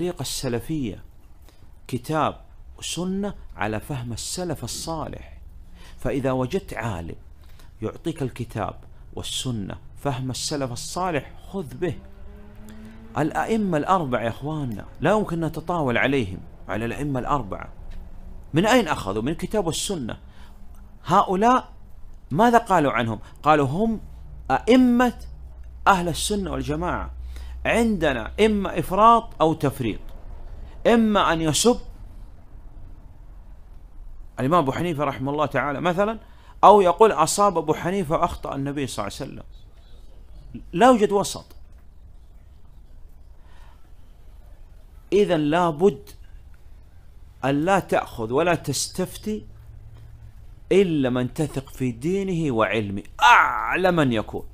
الطريقة السلفية كتاب وسنة على فهم السلف الصالح فإذا وجدت عالم يعطيك الكتاب والسنة فهم السلف الصالح خذ به الأئمة الأربعة يا إخواننا لا يمكن نتطاول عليهم على الأئمة الأربعة من أين أخذوا؟ من الكتاب والسنة هؤلاء ماذا قالوا عنهم؟ قالوا هم أئمة أهل السنة والجماعة عندنا إما إفراط أو تفريط إما أن يسب الإمام أبو حنيفة رحمه الله تعالى مثلا أو يقول أصاب أبو حنيفة أخطأ النبي صلى الله عليه وسلم لا يوجد وسط إذا لابد أن لا تأخذ ولا تستفتي إلا من تثق في دينه وعلمه أعلى من يكون